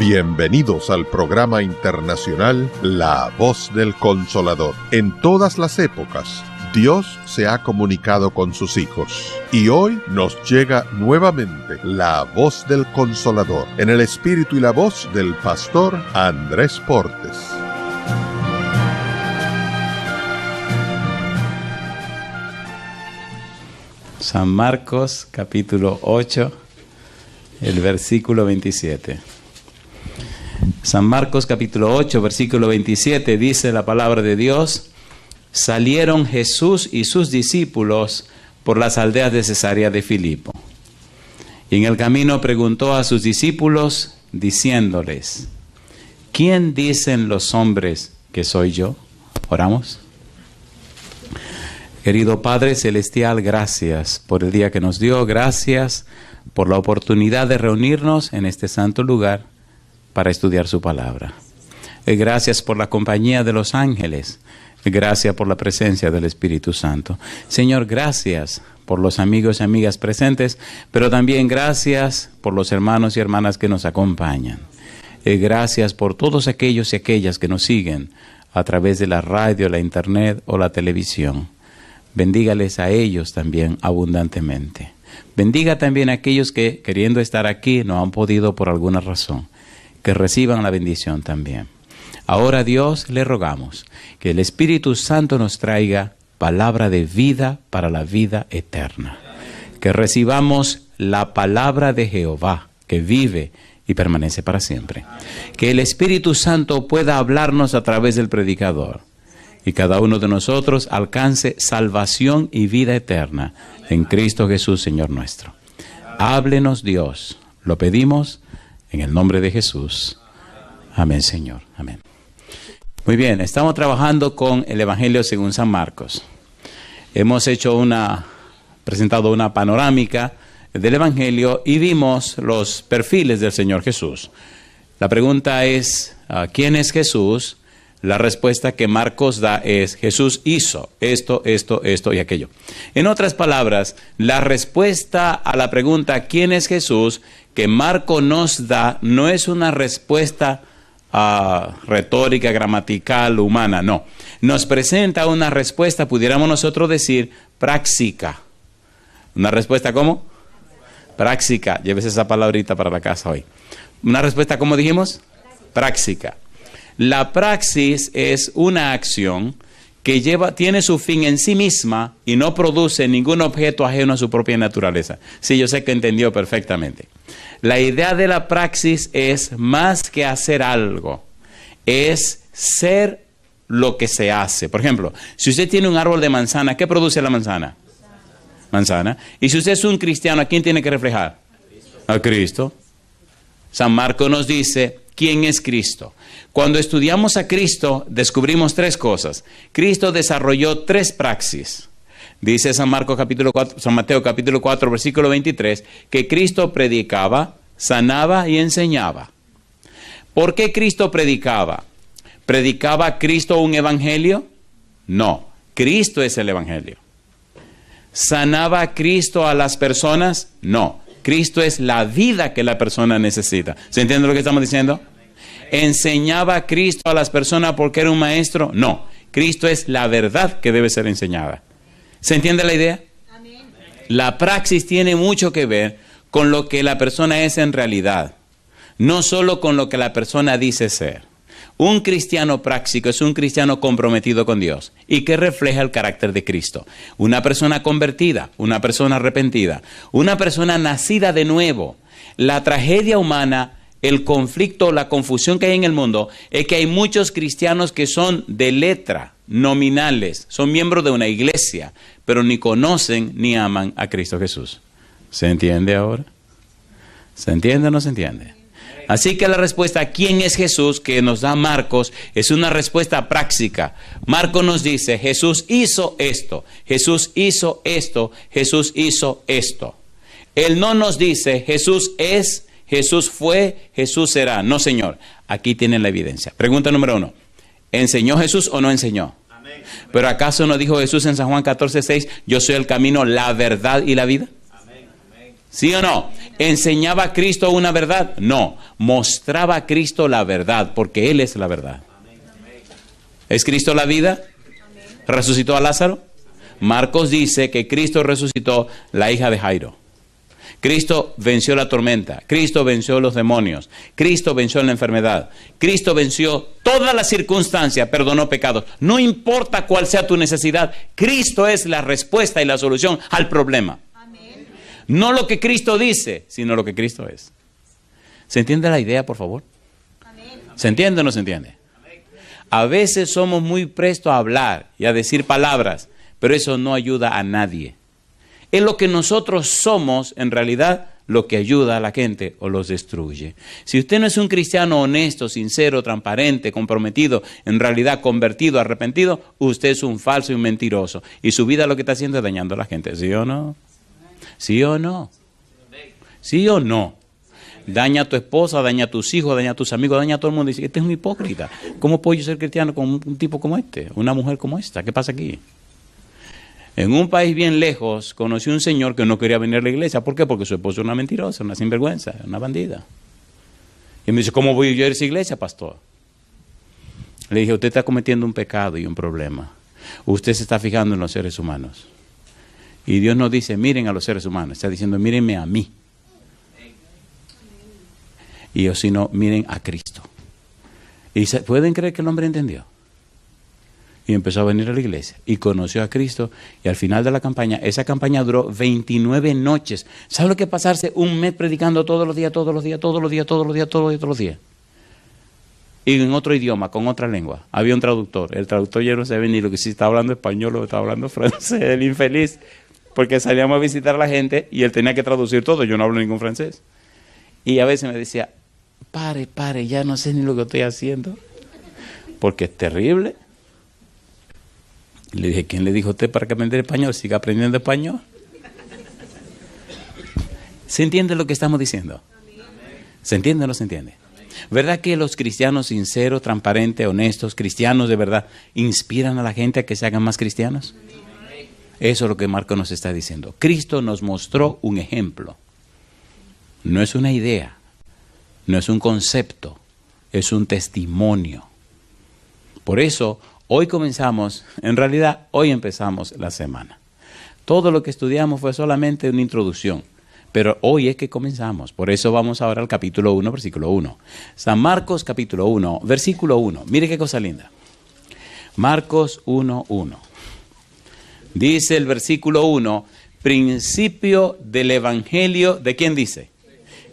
Bienvenidos al programa internacional La Voz del Consolador. En todas las épocas, Dios se ha comunicado con sus hijos. Y hoy nos llega nuevamente la voz del Consolador, en el espíritu y la voz del pastor Andrés Portes. San Marcos capítulo 8, el versículo 27. San Marcos capítulo 8, versículo 27 dice la palabra de Dios, salieron Jesús y sus discípulos por las aldeas de Cesarea de Filipo. Y en el camino preguntó a sus discípulos, diciéndoles, ¿quién dicen los hombres que soy yo? Oramos. Querido Padre Celestial, gracias por el día que nos dio, gracias por la oportunidad de reunirnos en este santo lugar para estudiar su palabra. Eh, gracias por la compañía de los ángeles. Gracias por la presencia del Espíritu Santo. Señor, gracias por los amigos y amigas presentes, pero también gracias por los hermanos y hermanas que nos acompañan. Eh, gracias por todos aquellos y aquellas que nos siguen a través de la radio, la internet o la televisión. Bendígales a ellos también abundantemente. Bendiga también a aquellos que, queriendo estar aquí, no han podido por alguna razón que reciban la bendición también. Ahora Dios le rogamos que el Espíritu Santo nos traiga palabra de vida para la vida eterna. Que recibamos la palabra de Jehová, que vive y permanece para siempre. Que el Espíritu Santo pueda hablarnos a través del predicador y cada uno de nosotros alcance salvación y vida eterna en Cristo Jesús, Señor nuestro. Háblenos Dios, lo pedimos en el nombre de Jesús. Amén, Señor. Amén. Muy bien, estamos trabajando con el Evangelio según San Marcos. Hemos hecho una, presentado una panorámica del Evangelio y vimos los perfiles del Señor Jesús. La pregunta es, ¿quién es Jesús? La respuesta que Marcos da es, Jesús hizo esto, esto, esto y aquello. En otras palabras, la respuesta a la pregunta, ¿quién es Jesús? Marco nos da no es una respuesta ah, retórica, gramatical, humana, no. Nos presenta una respuesta, pudiéramos nosotros decir, práctica. ¿Una respuesta cómo? Práctica. Llévese esa palabrita para la casa hoy. ¿Una respuesta cómo dijimos? Práctica. La praxis es una acción que lleva, tiene su fin en sí misma y no produce ningún objeto ajeno a su propia naturaleza. Sí, yo sé que entendió perfectamente. La idea de la praxis es más que hacer algo, es ser lo que se hace. Por ejemplo, si usted tiene un árbol de manzana, ¿qué produce la manzana? Manzana. Y si usted es un cristiano, ¿a quién tiene que reflejar? A Cristo. San Marco nos dice, ¿quién es Cristo? Cuando estudiamos a Cristo, descubrimos tres cosas. Cristo desarrolló tres praxis. Dice San capítulo 4, San Mateo capítulo 4, versículo 23, que Cristo predicaba, sanaba y enseñaba. ¿Por qué Cristo predicaba? ¿Predicaba Cristo un evangelio? No, Cristo es el evangelio. ¿Sanaba Cristo a las personas? No, Cristo es la vida que la persona necesita. ¿Se entiende lo que estamos diciendo? ¿Enseñaba Cristo a las personas porque era un maestro? No, Cristo es la verdad que debe ser enseñada. ¿Se entiende la idea? La praxis tiene mucho que ver con lo que la persona es en realidad, no solo con lo que la persona dice ser. Un cristiano práctico es un cristiano comprometido con Dios y que refleja el carácter de Cristo. Una persona convertida, una persona arrepentida, una persona nacida de nuevo. La tragedia humana el conflicto, la confusión que hay en el mundo, es que hay muchos cristianos que son de letra, nominales, son miembros de una iglesia, pero ni conocen ni aman a Cristo Jesús. ¿Se entiende ahora? ¿Se entiende o no se entiende? Así que la respuesta quién es Jesús que nos da Marcos es una respuesta práctica. Marcos nos dice, Jesús hizo esto, Jesús hizo esto, Jesús hizo esto. Él no nos dice, Jesús es Jesús fue, Jesús será. No, Señor. Aquí tienen la evidencia. Pregunta número uno. ¿Enseñó Jesús o no enseñó? Amén. Pero ¿acaso no dijo Jesús en San Juan 14, 6, yo soy el camino, la verdad y la vida? ¿Sí o no? ¿Enseñaba a Cristo una verdad? No, mostraba a Cristo la verdad, porque Él es la verdad. ¿Es Cristo la vida? ¿Resucitó a Lázaro? Marcos dice que Cristo resucitó la hija de Jairo. Cristo venció la tormenta, Cristo venció los demonios, Cristo venció la enfermedad, Cristo venció toda las circunstancias, perdonó pecados. No importa cuál sea tu necesidad, Cristo es la respuesta y la solución al problema. No lo que Cristo dice, sino lo que Cristo es. ¿Se entiende la idea, por favor? ¿Se entiende o no se entiende? A veces somos muy prestos a hablar y a decir palabras, pero eso no ayuda a nadie. Es lo que nosotros somos, en realidad, lo que ayuda a la gente o los destruye. Si usted no es un cristiano honesto, sincero, transparente, comprometido, en realidad convertido, arrepentido, usted es un falso y un mentiroso. Y su vida lo que está haciendo es dañando a la gente, ¿sí o no? ¿Sí o no? ¿Sí o no? Daña a tu esposa, daña a tus hijos, daña a tus amigos, daña a todo el mundo. Dice, este es un hipócrita. ¿Cómo puedo yo ser cristiano con un tipo como este? Una mujer como esta. ¿Qué pasa aquí? En un país bien lejos conocí un señor que no quería venir a la iglesia. ¿Por qué? Porque su esposo es una mentirosa, una sinvergüenza, una bandida. Y me dice, ¿cómo voy yo a ir a esa iglesia, pastor? Le dije, usted está cometiendo un pecado y un problema. Usted se está fijando en los seres humanos. Y Dios no dice, miren a los seres humanos. Está diciendo, mírenme a mí. Y yo, si no, miren a Cristo. Y se, pueden creer que el hombre entendió y empezó a venir a la iglesia y conoció a Cristo y al final de la campaña, esa campaña duró 29 noches. ¿Sabe lo que pasarse un mes predicando todos los días, todos los días, todos los días, todos los días, todos los días, todos los días? Y en otro idioma, con otra lengua. Había un traductor. El traductor ya no sabe ni lo que si Estaba hablando español o estaba hablando francés, el infeliz. Porque salíamos a visitar a la gente y él tenía que traducir todo. Yo no hablo ningún francés. Y a veces me decía, pare, pare, ya no sé ni lo que estoy haciendo. Porque es terrible. Le dije, ¿quién le dijo a usted para que aprender español? Siga aprendiendo español. ¿Se entiende lo que estamos diciendo? ¿Se entiende o no se entiende? ¿Verdad que los cristianos sinceros, transparentes, honestos, cristianos de verdad, inspiran a la gente a que se hagan más cristianos? Eso es lo que Marco nos está diciendo. Cristo nos mostró un ejemplo. No es una idea, no es un concepto, es un testimonio. Por eso Hoy comenzamos, en realidad hoy empezamos la semana. Todo lo que estudiamos fue solamente una introducción, pero hoy es que comenzamos. Por eso vamos ahora al capítulo 1, versículo 1. San Marcos capítulo 1, versículo 1. Mire qué cosa linda. Marcos 1, 1. Dice el versículo 1, principio del Evangelio, ¿de quién dice?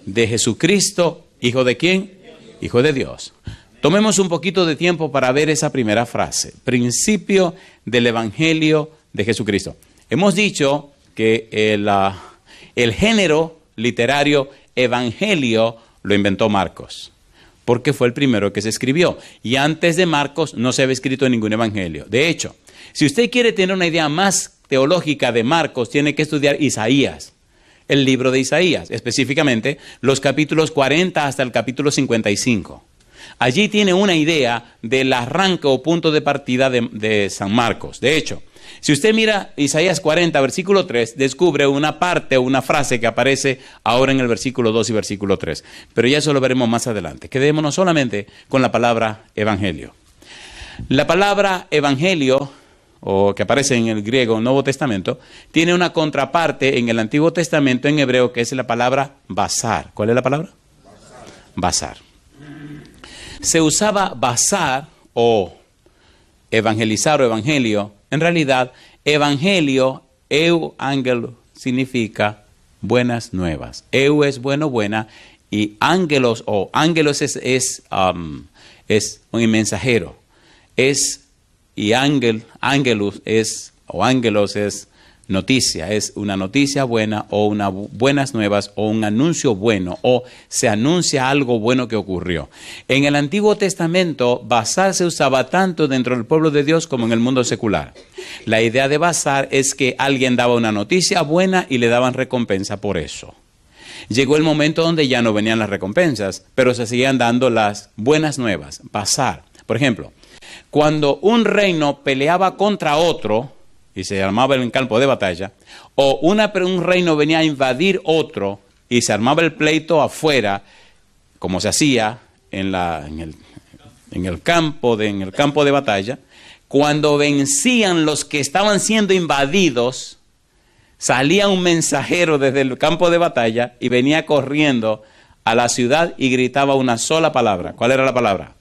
De Jesucristo, hijo de quién? Hijo de Dios. Tomemos un poquito de tiempo para ver esa primera frase, principio del Evangelio de Jesucristo. Hemos dicho que eh, el, género literario evangelio lo inventó Marcos, porque fue el primero que se escribió. Y antes de Marcos no se había escrito ningún evangelio. De hecho, si usted quiere tener una idea más teológica de Marcos, tiene que estudiar Isaías, el libro de Isaías, específicamente los capítulos 40 hasta el capítulo 55 allí tiene una idea del arranque o punto de partida de, San Marcos. De hecho, si usted mira Isaías 40, versículo 3, descubre una parte o una frase que aparece ahora en el versículo 2 y versículo 3. Pero ya eso lo veremos más adelante. Quedémonos solamente con la palabra evangelio. La palabra evangelio, o que aparece en el griego Nuevo Testamento, tiene una contraparte en el Antiguo Testamento en hebreo que es la palabra bazar. ¿Cuál es la palabra? Basar. bazar. Se usaba bazar o evangelizar o evangelio. En realidad, evangelio, eu ángel, significa buenas nuevas. Eu es bueno, buena, y ángelos o ángelos es, um, es, un mensajero. Es y ángel, ángelus es, o ángelos es noticia, es una noticia buena o una buenas nuevas o un anuncio bueno o se anuncia algo bueno que ocurrió. En el Antiguo Testamento, bazar se usaba tanto dentro del pueblo de Dios como en el mundo secular. La idea de bazar es que alguien daba una noticia buena y le daban recompensa por eso. Llegó el momento donde ya no venían las recompensas, pero se seguían dando las buenas nuevas, bazar. Por ejemplo, cuando un reino peleaba contra otro, y se armaba en campo de batalla, o una, un reino venía a invadir otro y se armaba el pleito afuera, como se hacía en, la, en, el, campo de, en el campo de batalla, cuando vencían los que estaban siendo invadidos, salía un mensajero desde el campo de batalla y venía corriendo a la ciudad y gritaba una sola palabra. ¿Cuál era la palabra?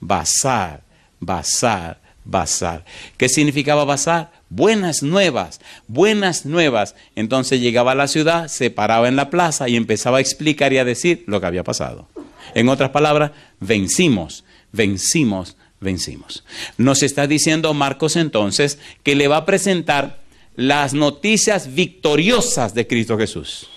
Bazar, bazar, bazar. ¿Qué significaba bazar? buenas nuevas, buenas nuevas. Entonces llegaba a la ciudad, se paraba en la plaza y empezaba a explicar y a decir lo que había pasado. En otras palabras, vencimos, vencimos, vencimos. Nos está diciendo Marcos entonces que le va a presentar las noticias victoriosas de Cristo Jesús.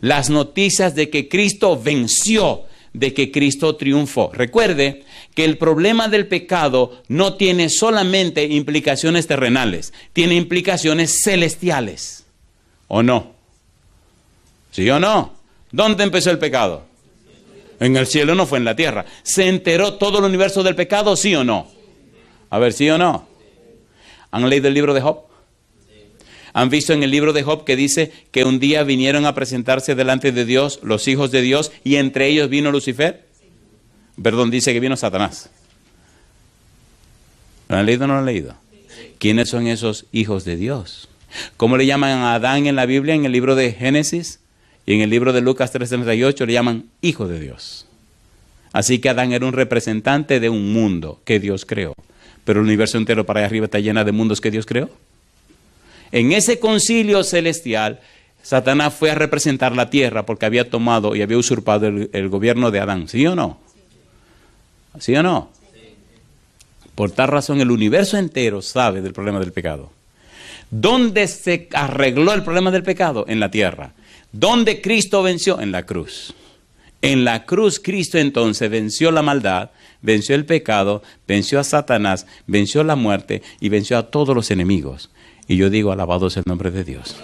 Las noticias de que Cristo venció, de que Cristo triunfó. Recuerde que el problema del pecado no tiene solamente implicaciones terrenales, tiene implicaciones celestiales. ¿O no? ¿Sí o no? ¿Dónde empezó el pecado? En el cielo no fue en la tierra. ¿Se enteró todo el universo del pecado, sí o no? A ver, sí o no. ¿Han leído el libro de Job? Han visto en el libro de Job que dice que un día vinieron a presentarse delante de Dios los hijos de Dios y entre ellos vino Lucifer. Perdón, dice que vino Satanás. ¿Lo han leído o no lo han leído? ¿Quiénes son esos hijos de Dios? ¿Cómo le llaman a Adán en la Biblia, en el libro de Génesis? Y en el libro de Lucas 3:38 le llaman hijo de Dios. Así que Adán era un representante de un mundo que Dios creó. Pero el universo entero para allá arriba está lleno de mundos que Dios creó. En ese concilio celestial, Satanás fue a representar la tierra porque había tomado y había usurpado el, gobierno de Adán, ¿sí o no? ¿Sí o no? Por tal razón el universo entero sabe del problema del pecado. ¿Dónde se arregló el problema del pecado? En la tierra. ¿Dónde Cristo venció? En la cruz. En la cruz Cristo entonces venció la maldad, venció el pecado, venció a Satanás, venció la muerte y venció a todos los enemigos. Y yo digo, alabado es el nombre de Dios.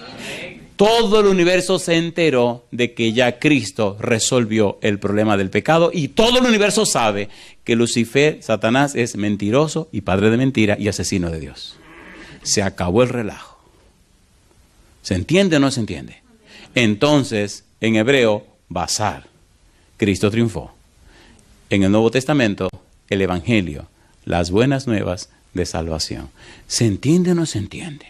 Todo el universo se enteró de que ya Cristo resolvió el problema del pecado y todo el universo sabe que Lucifer, Satanás, es mentiroso y padre de mentira y asesino de Dios. Se acabó el relajo. ¿Se entiende o no se entiende? Entonces, en hebreo, basar. Cristo triunfó. En el Nuevo Testamento, el Evangelio, las buenas nuevas de salvación. ¿Se entiende o no se entiende?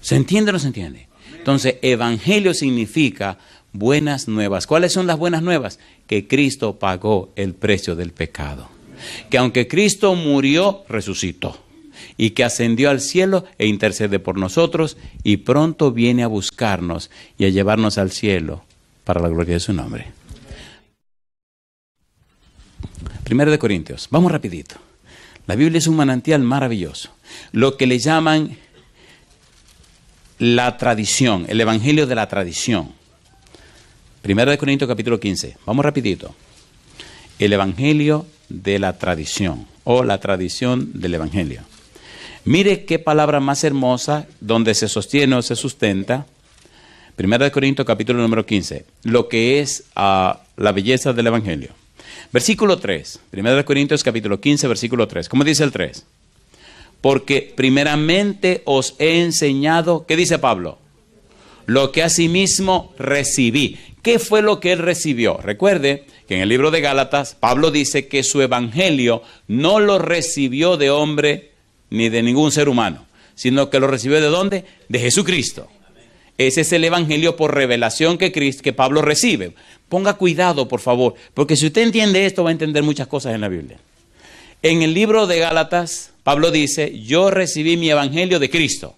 ¿Se entiende o no se entiende? Entonces, evangelio significa buenas nuevas. ¿Cuáles son las buenas nuevas? Que Cristo pagó el precio del pecado. Que aunque Cristo murió, resucitó. Y que ascendió al cielo e intercede por nosotros y pronto viene a buscarnos y a llevarnos al cielo para la gloria de su nombre. Primero de Corintios, vamos rapidito. La Biblia es un manantial maravilloso. Lo que le llaman la tradición, el evangelio de la tradición. Primero de Corintios capítulo 15. Vamos rapidito. El evangelio de la tradición o la tradición del evangelio. Mire qué palabra más hermosa donde se sostiene o se sustenta. Primero de Corintios capítulo número 15. Lo que es ah, la belleza del evangelio. Versículo 3. Primero de Corintios capítulo 15 versículo 3. ¿Cómo dice el 3? porque primeramente os he enseñado, ¿qué dice Pablo? Lo que asimismo recibí. ¿Qué fue lo que él recibió? Recuerde que en el libro de Gálatas, Pablo dice que su evangelio no lo recibió de hombre ni de ningún ser humano, sino que lo recibió de dónde? De Jesucristo. Ese es el evangelio por revelación que, que Pablo recibe. Ponga cuidado, por favor, porque si usted entiende esto, va a entender muchas cosas en la Biblia. En el libro de Gálatas, Pablo dice, yo recibí mi evangelio de Cristo.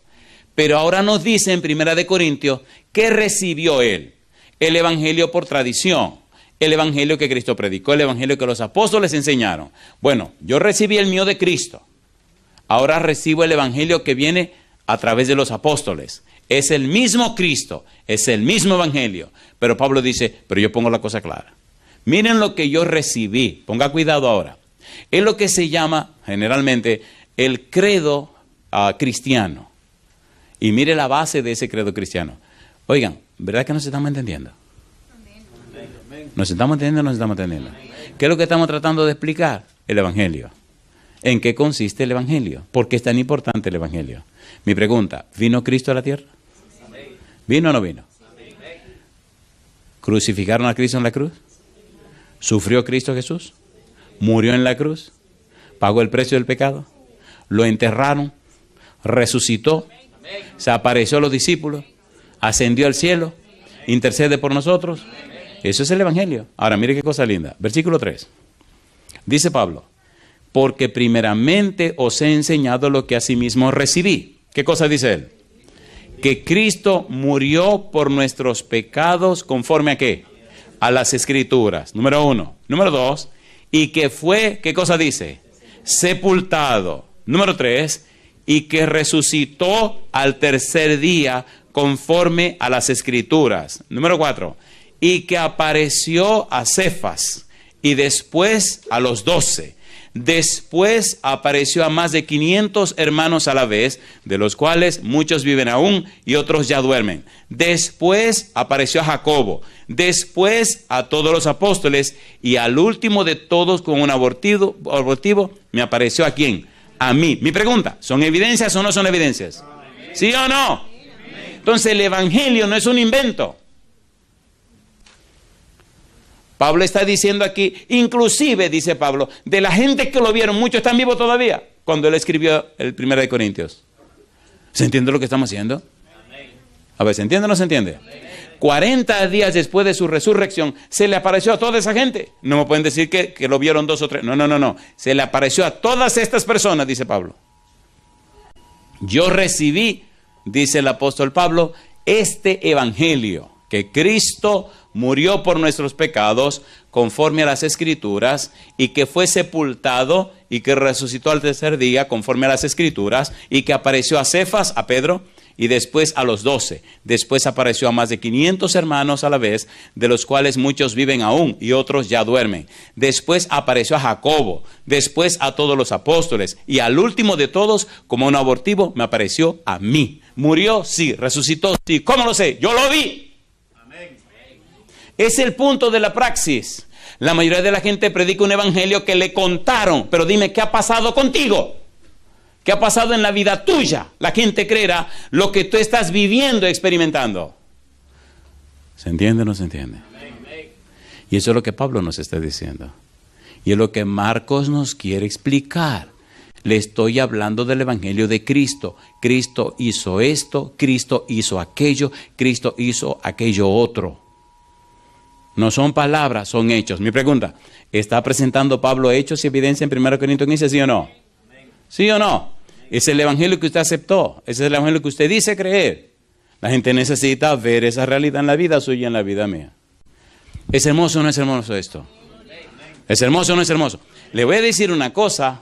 Pero ahora nos dice en Primera de Corintios ¿qué recibió él el evangelio por tradición, el evangelio que Cristo predicó, el evangelio que los apóstoles enseñaron. Bueno, yo recibí el mío de Cristo. Ahora recibo el evangelio que viene a través de los apóstoles. Es el mismo Cristo, es el mismo evangelio. Pero Pablo dice, pero yo pongo la cosa clara. Miren lo que yo recibí. Ponga cuidado ahora. Es lo que se llama generalmente el credo ah, cristiano. Y mire la base de ese credo cristiano. Oigan, ¿verdad que nos estamos entendiendo? ¿Nos estamos entendiendo o nos estamos entendiendo? ¿Qué es lo que estamos tratando de explicar? El Evangelio. ¿En qué consiste el Evangelio? ¿Por qué es tan importante el Evangelio? Mi pregunta, ¿vino Cristo a la tierra? ¿Vino o no vino? ¿Crucificaron a Cristo en la cruz? ¿Sufrió Cristo Jesús? murió en la cruz, pagó el precio del pecado, lo enterraron, resucitó, se apareció a los discípulos, ascendió al cielo, intercede por nosotros. Eso es el Evangelio. Ahora, mire qué cosa linda. Versículo 3. Dice Pablo, porque primeramente os he enseñado lo que asimismo recibí. ¿Qué cosa dice él? Que Cristo murió por nuestros pecados conforme a qué? A las escrituras. Número uno. Número dos y que fue, ¿qué cosa dice? Sepultado. Número tres, y que resucitó al tercer día conforme a las escrituras. Número cuatro, y que apareció a Cefas y después a los doce. Después apareció a más de 500 hermanos a la vez, de los cuales muchos viven aún y otros ya duermen. Después apareció a Jacobo, después a todos los apóstoles y al último de todos con un abortivo, abortivo me apareció a quién? A mí. Mi pregunta, ¿son evidencias o no son evidencias? ¿Sí o no? Entonces el Evangelio no es un invento. Pablo está diciendo aquí, inclusive, dice Pablo, de la gente que lo vieron, muchos están vivos todavía, cuando él escribió el 1 de Corintios. ¿Se entiende lo que estamos haciendo? A ver, ¿se entiende o no se entiende? 40 días después de su resurrección, se le apareció a toda esa gente. No me pueden decir que, que lo vieron dos o tres. No, no, no, no. Se le apareció a todas estas personas, dice Pablo. Yo recibí, dice el apóstol Pablo, este evangelio que Cristo murió por nuestros pecados conforme a las escrituras y que fue sepultado y que resucitó al tercer día conforme a las escrituras y que apareció a Cefas, a Pedro y después a los doce. Después apareció a más de 500 hermanos a la vez, de los cuales muchos viven aún y otros ya duermen. Después apareció a Jacobo, después a todos los apóstoles y al último de todos, como un abortivo, me apareció a mí. Murió, sí, resucitó, sí. ¿Cómo lo sé? Yo lo vi. Es el punto de la praxis. La mayoría de la gente predica un evangelio que le contaron, pero dime qué ha pasado contigo. ¿Qué ha pasado en la vida tuya? La gente creerá lo que tú estás viviendo, experimentando. ¿Se entiende o no se entiende? Y eso es lo que Pablo nos está diciendo. Y es lo que Marcos nos quiere explicar. Le estoy hablando del Evangelio de Cristo. Cristo hizo esto, Cristo hizo aquello, Cristo hizo aquello otro. No son palabras, son hechos. Mi pregunta, ¿está presentando Pablo hechos y evidencia en 1 Corintios 15, sí o no? ¿Sí o no? Es el evangelio que usted aceptó, es el evangelio que usted dice creer. La gente necesita ver esa realidad en la vida suya y en la vida mía. ¿Es hermoso o no es hermoso esto? ¿Es hermoso o no es hermoso? Le voy a decir una cosa.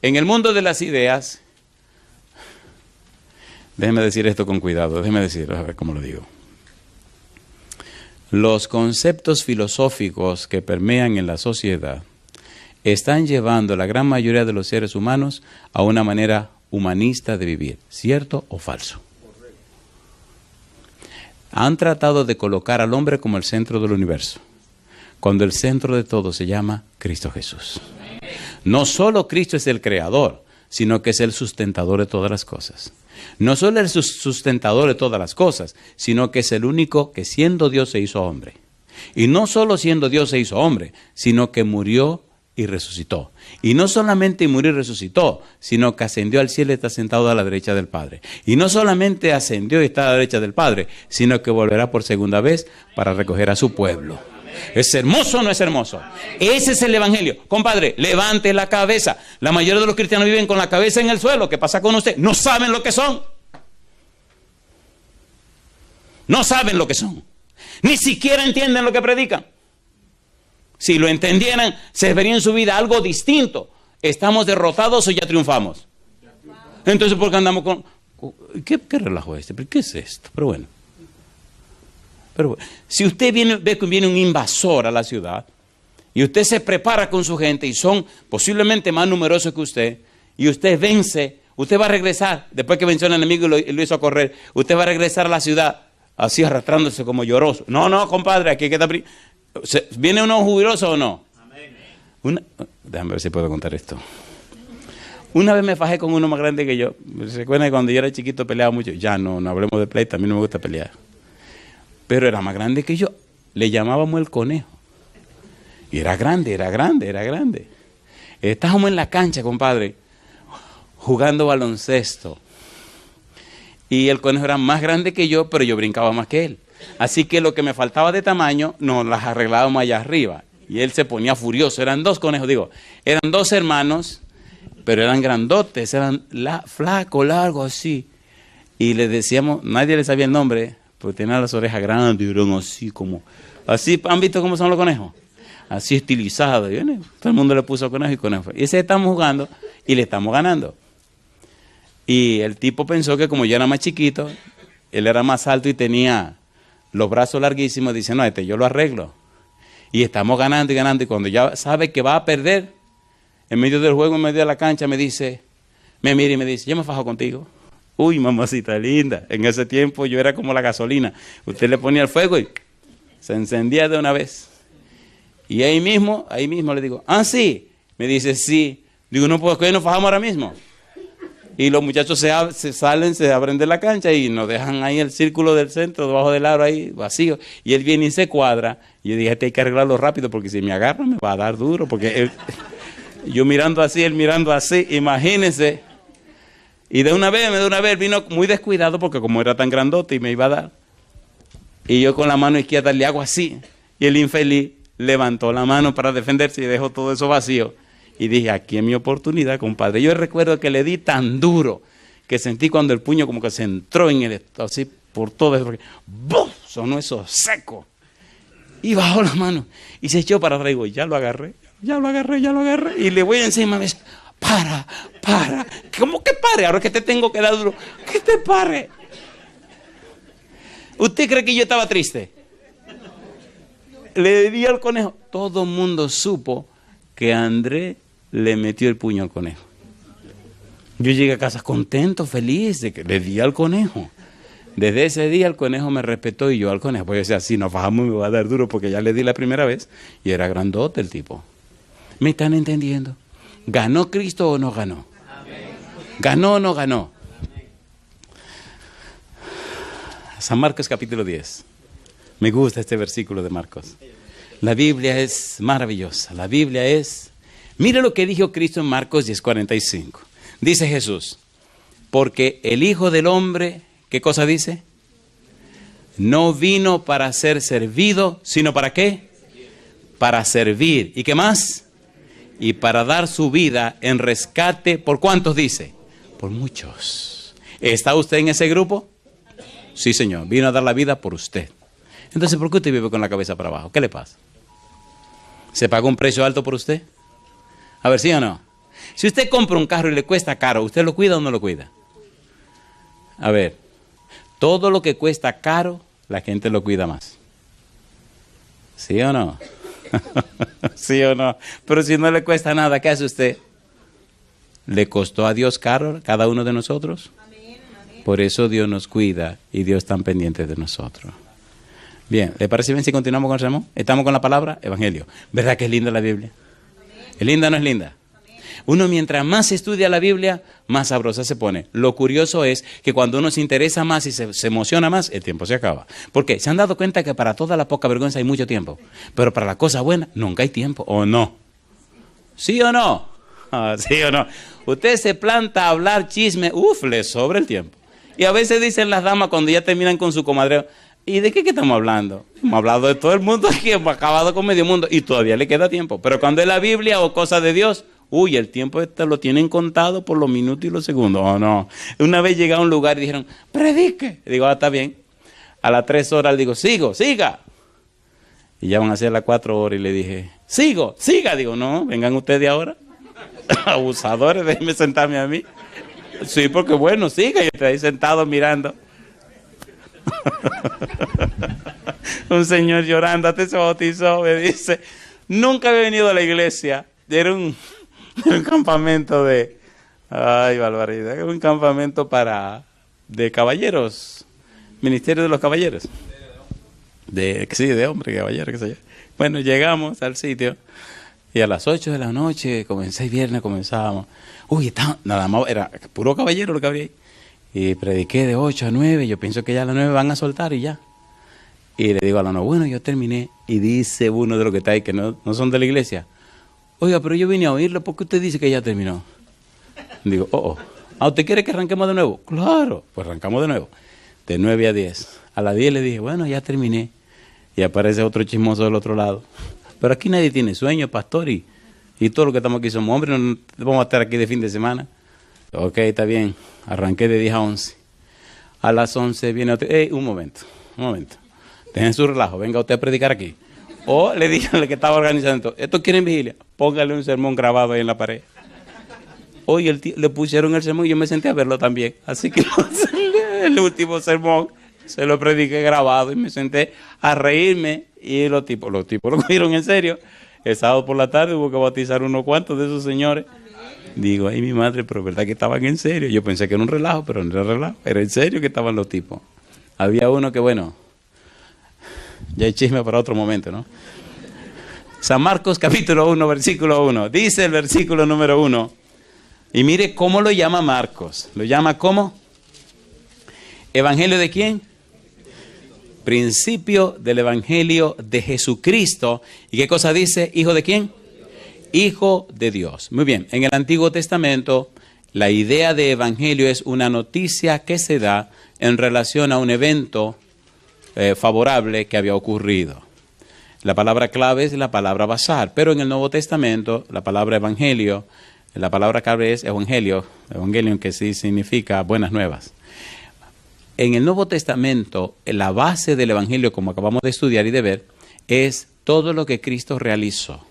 En el mundo de las ideas, déjeme decir esto con cuidado, déjeme decir, a ver cómo lo digo los conceptos filosóficos que permean en la sociedad están llevando a la gran mayoría de los seres humanos a una manera humanista de vivir, ¿cierto o falso? Han tratado de colocar al hombre como el centro del universo, cuando el centro de todo se llama Cristo Jesús. No solo Cristo es el creador, sino que es el sustentador de todas las cosas. No solo es sustentador de todas las cosas, sino que es el único que siendo Dios se hizo hombre. Y no solo siendo Dios se hizo hombre, sino que murió y resucitó. Y no solamente murió y resucitó, sino que ascendió al cielo y está sentado a la derecha del Padre. Y no solamente ascendió y está a la derecha del Padre, sino que volverá por segunda vez para recoger a su pueblo. ¿Es hermoso o no es hermoso? Ese es el Evangelio. Compadre, levante la cabeza. La mayoría de los cristianos viven con la cabeza en el suelo. ¿Qué pasa con usted? No saben lo que son. No saben lo que son. Ni siquiera entienden lo que predican. Si lo entendieran, se vería en su vida algo distinto. ¿Estamos derrotados o ya triunfamos? Entonces, ¿por qué andamos con...? ¿Qué, qué relajo es este? ¿Qué es esto? Pero bueno. Pero si usted viene, ve que viene un invasor a la ciudad y usted se prepara con su gente y son posiblemente más numerosos que usted y usted vence, usted va a regresar, después que venció al enemigo y lo, hizo correr, usted va a regresar a la ciudad así arrastrándose como lloroso. No, no, compadre, aquí queda... ¿Viene uno jubiloso o no? Una, déjame ver si puedo contar esto. Una vez me fajé con uno más grande que yo. ¿Se acuerdan que cuando yo era chiquito peleaba mucho? Ya no, no hablemos de play a mí no me gusta pelear pero era más grande que yo. Le llamábamos el conejo. Y era grande, era grande, era grande. Estábamos en la cancha, compadre, jugando baloncesto. Y el conejo era más grande que yo, pero yo brincaba más que él. Así que lo que me faltaba de tamaño nos las arreglábamos allá arriba. Y él se ponía furioso. Eran dos conejos, digo, eran dos hermanos, pero eran grandotes, eran la, flaco, largo, así. Y le decíamos, nadie le sabía el nombre, porque tenía las orejas grandes, y así como... Así, ¿han visto cómo son los conejos? Así estilizados. Todo el mundo le puso conejo y conejo. Y ese estamos jugando y le estamos ganando. Y el tipo pensó que como yo era más chiquito, él era más alto y tenía los brazos larguísimos, dice, no, este yo lo arreglo. Y estamos ganando y ganando. Y cuando ya sabe que va a perder, en medio del juego, en medio de la cancha, me dice, me mira y me dice, yo me fajo contigo. Uy, mamacita linda. En ese tiempo yo era como la gasolina. Usted le ponía el fuego y se encendía de una vez. Y ahí mismo, ahí mismo le digo, ah, sí. Me dice, sí. Digo, no, pues que nos fajamos ahora mismo. Y los muchachos se, salen, se abren de la cancha y nos dejan ahí el círculo del centro, debajo del aro, ahí vacío. Y él viene y se cuadra. Y yo dije, este hay que arreglarlo rápido porque si me agarra me va a dar duro. Porque yo mirando así, él mirando así, imagínense. Y de una vez, me de una vez, vino muy descuidado porque como era tan grandote y me iba a dar. Y yo con la mano izquierda le hago así. Y el infeliz levantó la mano para defenderse y dejó todo eso vacío. Y dije, aquí es mi oportunidad, compadre. Yo recuerdo que le di tan duro que sentí cuando el puño como que se entró en el así por todo eso. ¡Buf! Sonó eso seco. Y bajó la mano y se echó para arriba. Y ya lo agarré, ya lo agarré, ya lo agarré. Y le voy encima. Me para, para. ¿Cómo que pare? Ahora que te tengo que dar duro. Que te pare. ¿Usted cree que yo estaba triste? Le di al conejo. Todo el mundo supo que André le metió el puño al conejo. Yo llegué a casa contento, feliz de que le di al conejo. Desde ese día el conejo me respetó y yo al conejo. Pues yo decía, si nos y me va a dar duro porque ya le di la primera vez y era grandote el tipo. ¿Me están entendiendo? ¿Ganó Cristo o no ganó? ¿Ganó o no ganó? San Marcos capítulo 10. Me gusta este versículo de Marcos. La Biblia es maravillosa. La Biblia es... Mira lo que dijo Cristo en Marcos 10:45. Dice Jesús, porque el Hijo del Hombre, ¿qué cosa dice? No vino para ser servido, sino para qué? Para servir. ¿Y qué más? y para dar su vida en rescate, ¿por cuántos dice? Por muchos. ¿Está usted en ese grupo? Sí, señor, vino a dar la vida por usted. Entonces, ¿por qué usted vive con la cabeza para abajo? ¿Qué le pasa? ¿Se pagó un precio alto por usted? A ver, sí o no. Si usted compra un carro y le cuesta caro, ¿usted lo cuida o no lo cuida? A ver, todo lo que cuesta caro, la gente lo cuida más. ¿Sí o no? ¿Sí o no? Pero si no le cuesta nada, ¿qué hace usted? ¿Le costó a Dios caro cada uno de nosotros? Por eso Dios nos cuida y Dios está pendiente de nosotros. Bien, ¿le parece bien si continuamos con el sermón? Estamos con la palabra Evangelio. ¿Verdad que es linda la Biblia? ¿Es linda o no es linda? Uno mientras más estudia la Biblia, más sabrosa se pone. Lo curioso es que cuando uno se interesa más y se, emociona más, el tiempo se acaba. Porque se han dado cuenta que para toda la poca vergüenza hay mucho tiempo, pero para la cosa buena nunca hay tiempo, ¿o no? ¿Sí o no? Ah, ¿Sí o no? Usted se planta a hablar chisme, uff, le sobra el tiempo. Y a veces dicen las damas cuando ya terminan con su comadreo, ¿Y de qué, qué, estamos hablando? Hemos hablado de todo el mundo aquí, hemos acabado con medio mundo y todavía le queda tiempo. Pero cuando es la Biblia o cosa de Dios, Uy, el tiempo este lo tienen contado por los minutos y los segundos. Oh, no. Una vez llegué a un lugar y dijeron, predique. digo, ah, está bien. A las tres horas le digo, sigo, siga. Y ya van a ser las cuatro horas y le dije, sigo, siga. Digo, no, vengan ustedes ahora. Abusadores, déjenme sentarme a mí. Sí, porque bueno, siga. Y estoy ahí sentado mirando. un señor llorando, antes se bautizó, me dice, nunca había venido a la iglesia. Era un un campamento de... Ay, barbaridad. Un campamento para... De caballeros. Ministerio de los Caballeros. De, sí, de hombre, caballero, qué sé yo. Bueno, llegamos al sitio y a las 8 de la noche, comencé el viernes, comenzábamos. Uy, está, nada más, era puro caballero lo que había ahí. Y prediqué de 8 a 9, yo pienso que ya a las 9 van a soltar y ya. Y le digo a la no, bueno, yo terminé. Y dice uno de los que está ahí, que no son de la iglesia, Oiga, pero yo vine a oírlo porque usted dice que ya terminó. Digo, oh, oh. ¿Ah, usted quiere que arranquemos de nuevo? Claro, pues arrancamos de nuevo. De 9 a 10. A las 10 le dije, bueno, ya terminé. Y aparece otro chismoso del otro lado. Pero aquí nadie tiene sueño, pastor. Y, y todos los que estamos aquí somos hombres, no vamos a estar aquí de fin de semana. Ok, está bien. Arranqué de 10 a 11. A las 11 viene otro. Hey, eh, un momento, un momento. Dejen su relajo, venga usted a predicar aquí. O oh, le dije al que estaba organizando, esto quieren vigilia. Póngale un sermón grabado ahí en la pared. Hoy le pusieron el sermón y yo me senté a verlo también. Así que el último sermón se lo prediqué grabado y me senté a reírme. Y los tipos, los tipos lo cogieron en serio. El sábado por la tarde hubo que bautizar unos cuantos de esos señores. Digo, ay mi madre, pero verdad que estaban en serio. Yo pensé que era un relajo, pero no era relajo. Era en serio que estaban los tipos. Había uno que, bueno, ya hay chisme para otro momento, ¿no? San Marcos capítulo 1, versículo 1. Dice el versículo número 1. Y mire cómo lo llama Marcos. ¿Lo llama cómo? ¿Evangelio de quién? Principio del Evangelio de Jesucristo. ¿Y qué cosa dice? ¿Hijo de quién? Hijo de Dios. Muy bien, en el Antiguo Testamento la idea de Evangelio es una noticia que se da en relación a un evento eh, favorable que había ocurrido. La palabra clave es la palabra basar, pero en el Nuevo Testamento la palabra evangelio, la palabra clave es evangelio, evangelio que sí significa buenas nuevas. En el Nuevo Testamento, la base del evangelio, como acabamos de estudiar y de ver, es todo lo que Cristo realizó.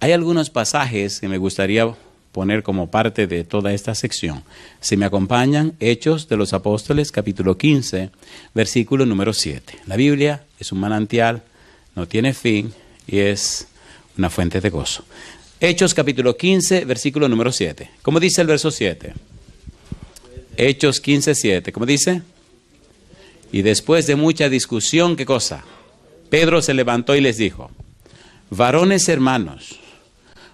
Hay algunos pasajes que me gustaría poner como parte de toda esta sección. Si me acompañan, Hechos de los Apóstoles, capítulo 15, versículo número 7. La Biblia es un manantial no tiene fin y es una fuente de gozo. Hechos capítulo 15, versículo número 7. ¿Cómo dice el verso 7? Hechos 15, 7. ¿Cómo dice? Y después de mucha discusión, ¿qué cosa? Pedro se levantó y les dijo, varones hermanos,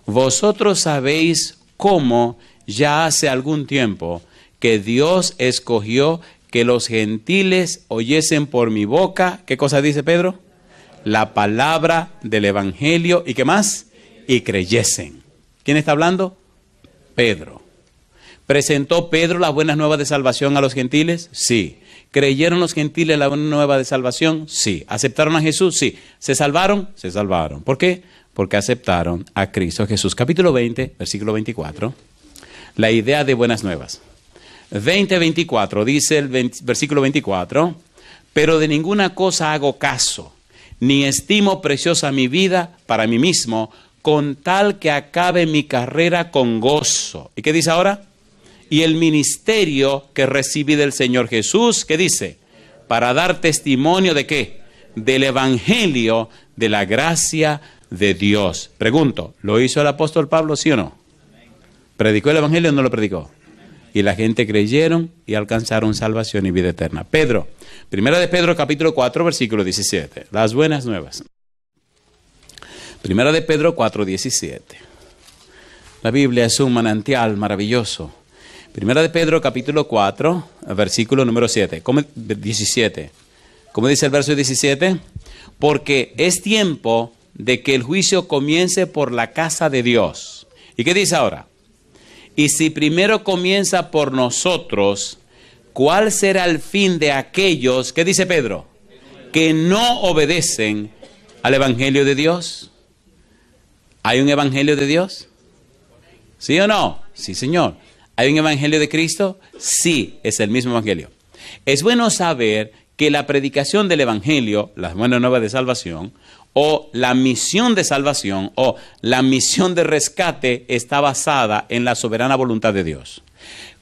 vosotros sabéis cómo ya hace algún tiempo que Dios escogió que los gentiles oyesen por mi boca, ¿qué cosa dice Pedro? la palabra del Evangelio y qué más, y creyesen. ¿Quién está hablando? Pedro. ¿Presentó Pedro las buenas nuevas de salvación a los gentiles? Sí. ¿Creyeron los gentiles la buena nueva de salvación? Sí. ¿Aceptaron a Jesús? Sí. ¿Se salvaron? Se salvaron. ¿Por qué? Porque aceptaron a Cristo Jesús. Capítulo 20, versículo 24. La idea de buenas nuevas. 20, 24, dice el versículo 24, pero de ninguna cosa hago caso ni estimo preciosa mi vida para mí mismo, con tal que acabe mi carrera con gozo. ¿Y qué dice ahora? Y el ministerio que recibí del Señor Jesús, ¿qué dice? Para dar testimonio de qué? Del Evangelio, de la gracia de Dios. Pregunto, ¿lo hizo el apóstol Pablo, sí o no? ¿Predicó el Evangelio o no lo predicó? Y la gente creyeron y alcanzaron salvación y vida eterna. Pedro, Primera de Pedro capítulo 4 versículo 17. Las buenas nuevas. Primera de Pedro 4, 17. La Biblia es un manantial maravilloso. Primera de Pedro capítulo 4, versículo número 7. 17. ¿Cómo dice el verso 17? Porque es tiempo de que el juicio comience por la casa de Dios. ¿Y qué dice ahora? Y si primero comienza por nosotros, ¿Cuál será el fin de aquellos, que dice Pedro, que no obedecen al Evangelio de Dios? ¿Hay un Evangelio de Dios? ¿Sí o no? Sí, Señor. ¿Hay un Evangelio de Cristo? Sí, es el mismo Evangelio. Es bueno saber que la predicación del Evangelio, las buenas nuevas de salvación, o la misión de salvación, o la misión de rescate, está basada en la soberana voluntad de Dios.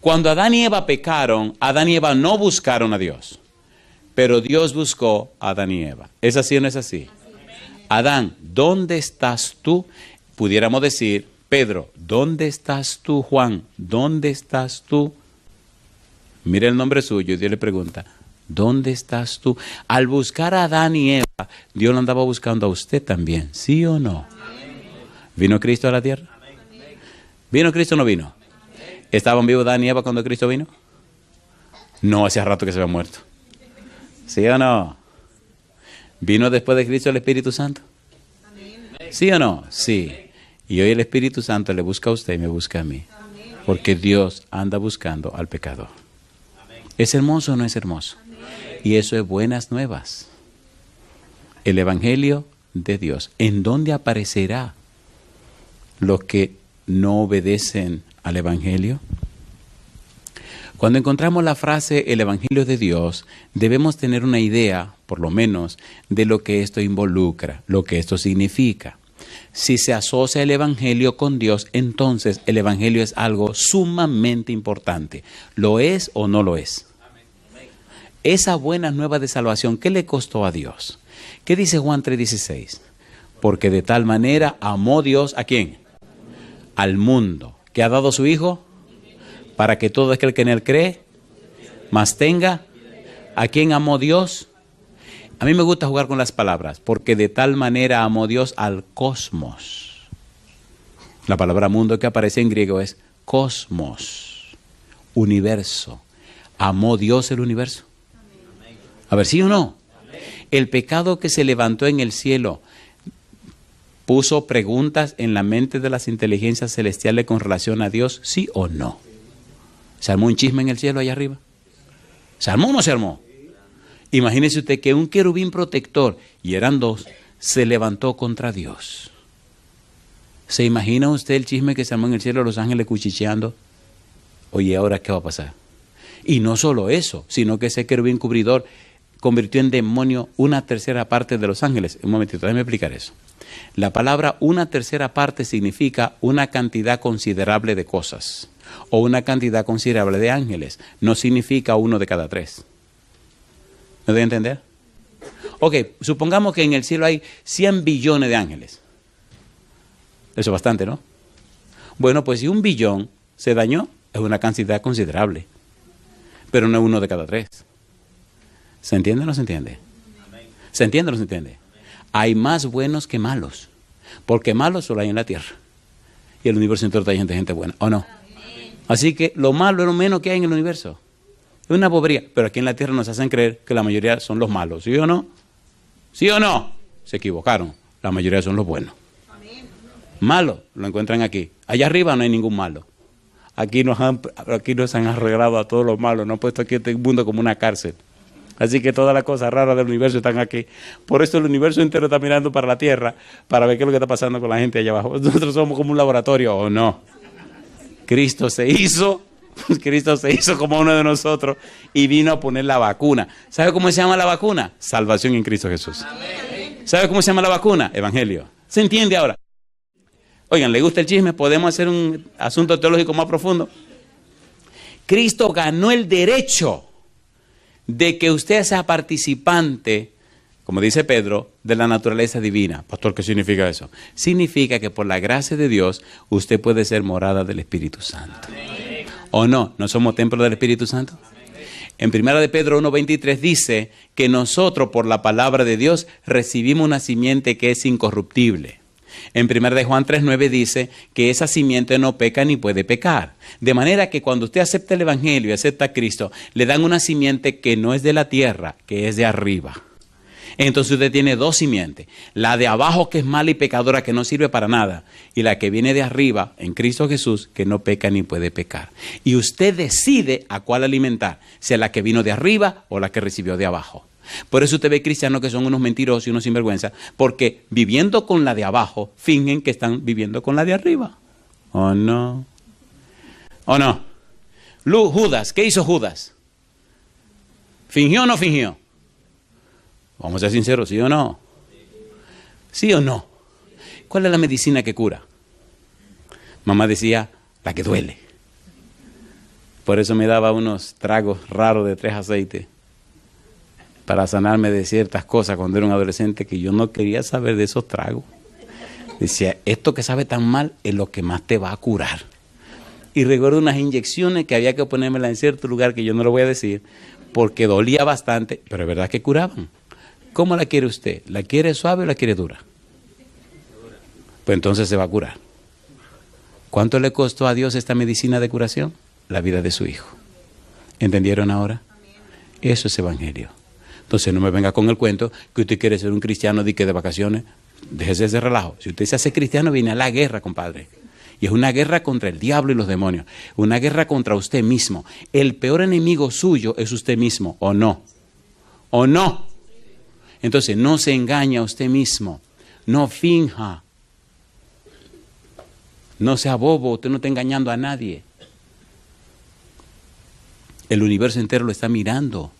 Cuando Adán y Eva pecaron, Adán y Eva no buscaron a Dios, pero Dios buscó a Adán y Eva. ¿Es así o no es así? Adán, ¿dónde estás tú? Pudiéramos decir, Pedro, ¿dónde estás tú, Juan? ¿Dónde estás tú? Mire el nombre suyo y Dios le pregunta, ¿dónde estás tú? Al buscar a Adán y Eva, Dios lo andaba buscando a usted también, ¿sí o no? ¿Vino Cristo a la tierra? ¿Vino Cristo o no vino? ¿Estaban vivos Dan y Eva cuando Cristo vino? No, hace rato que se había muerto. ¿Sí o no? ¿Vino después de Cristo el Espíritu Santo? ¿Sí o no? Sí. Y hoy el Espíritu Santo le busca a usted y me busca a mí. Porque Dios anda buscando al pecador. ¿Es hermoso o no es hermoso? Y eso es buenas nuevas. El Evangelio de Dios. ¿En dónde aparecerá los que no obedecen al Evangelio? Cuando encontramos la frase el Evangelio de Dios, debemos tener una idea, por lo menos, de lo que esto involucra, lo que esto significa. Si se asocia el Evangelio con Dios, entonces el Evangelio es algo sumamente importante. ¿Lo es o no lo es? Esa buena nueva de salvación, ¿qué le costó a Dios? ¿Qué dice Juan 3:16? Porque de tal manera amó Dios a quién? Al mundo que ha dado su Hijo para que todo aquel que en él cree más tenga a quien amó Dios. A mí me gusta jugar con las palabras, porque de tal manera amó Dios al cosmos. La palabra mundo que aparece en griego es cosmos, universo. ¿Amó Dios el universo? A ver, ¿sí o no? El pecado que se levantó en el cielo puso preguntas en la mente de las inteligencias celestiales con relación a Dios, sí o no. ¿Se armó un chisme en el cielo allá arriba? ¿Se armó o no se armó? Imagínese usted que un querubín protector, y eran dos, se levantó contra Dios. ¿Se imagina usted el chisme que se armó en el cielo a los ángeles cuchicheando? Oye, ¿ahora qué va a pasar? Y no solo eso, sino que ese querubín cubridor convirtió en demonio una tercera parte de los ángeles. Un momentito, déjame explicar eso. La palabra una tercera parte significa una cantidad considerable de cosas o una cantidad considerable de ángeles. No significa uno de cada tres. ¿Me doy a entender? Ok, supongamos que en el cielo hay 100 billones de ángeles. Eso es bastante, ¿no? Bueno, pues si un billón se dañó, es una cantidad considerable. Pero no es uno de cada tres. ¿Se entiende o no se entiende? ¿Se entiende o no se entiende? Hay más buenos que malos, porque malos solo hay en la tierra. Y el universo entero está gente buena, ¿o no? Así que lo malo es lo menos que hay en el universo. Es una bobería, pero aquí en la tierra nos hacen creer que la mayoría son los malos, ¿sí o no? ¿Sí o no? Se equivocaron, la mayoría son los buenos. Malos lo encuentran aquí. Allá arriba no hay ningún malo. Aquí nos han, aquí nos han arreglado a todos los malos, No han puesto aquí este mundo como una cárcel. Así que todas las cosas raras del universo están aquí. Por eso el universo entero está mirando para la Tierra para ver qué es lo que está pasando con la gente allá abajo. Nosotros somos como un laboratorio, ¿o no? Cristo se hizo, Cristo se hizo como uno de nosotros y vino a poner la vacuna. ¿Sabe cómo se llama la vacuna? Salvación en Cristo Jesús. ¿Sabe cómo se llama la vacuna? Evangelio. ¿Se entiende ahora? Oigan, ¿le gusta el chisme? ¿Podemos hacer un asunto teológico más profundo? Cristo ganó el derecho de que usted sea participante, como dice Pedro, de la naturaleza divina. Pastor, ¿qué significa eso? Significa que por la gracia de Dios usted puede ser morada del Espíritu Santo. ¿O no? ¿No somos templo del Espíritu Santo? En primera de Pedro 1.23 dice que nosotros por la palabra de Dios recibimos una simiente que es incorruptible. En 1 de Juan 3.9 dice que esa simiente no peca ni puede pecar. De manera que cuando usted acepta el Evangelio y acepta a Cristo, le dan una simiente que no es de la tierra, que es de arriba. Entonces usted tiene dos simientes, la de abajo que es mala y pecadora, que no sirve para nada, y la que viene de arriba, en Cristo Jesús, que no peca ni puede pecar. Y usted decide a cuál alimentar, sea la que vino de arriba o la que recibió de abajo. Por eso usted ve cristianos que son unos mentirosos y unos sinvergüenza, porque viviendo con la de abajo, fingen que están viviendo con la de arriba. ¿O oh, no? ¿O oh, no? Lu, Judas, ¿qué hizo Judas? ¿Fingió o no fingió? Vamos a ser sinceros, ¿sí o no? ¿Sí o no? ¿Cuál es la medicina que cura? Mamá decía, la que duele. Por eso me daba unos tragos raros de tres aceites para sanarme de ciertas cosas cuando era un adolescente que yo no quería saber de esos tragos. Decía, esto que sabe tan mal es lo que más te va a curar. Y recuerdo unas inyecciones que había que ponérmela en cierto lugar que yo no lo voy a decir, porque dolía bastante, pero es verdad que curaban. ¿Cómo la quiere usted? ¿La quiere suave o la quiere dura? Pues entonces se va a curar. ¿Cuánto le costó a Dios esta medicina de curación? La vida de su hijo. ¿Entendieron ahora? Eso es evangelio. Entonces no me venga con el cuento que usted quiere ser un cristiano de que de vacaciones. Déjese ese relajo. Si usted se hace cristiano, viene a la guerra, compadre. Y es una guerra contra el diablo y los demonios. Una guerra contra usted mismo. El peor enemigo suyo es usted mismo, ¿o no? ¿O no? Entonces no se engaña a usted mismo. No finja. No sea bobo, usted no está engañando a nadie. El universo entero lo está mirando.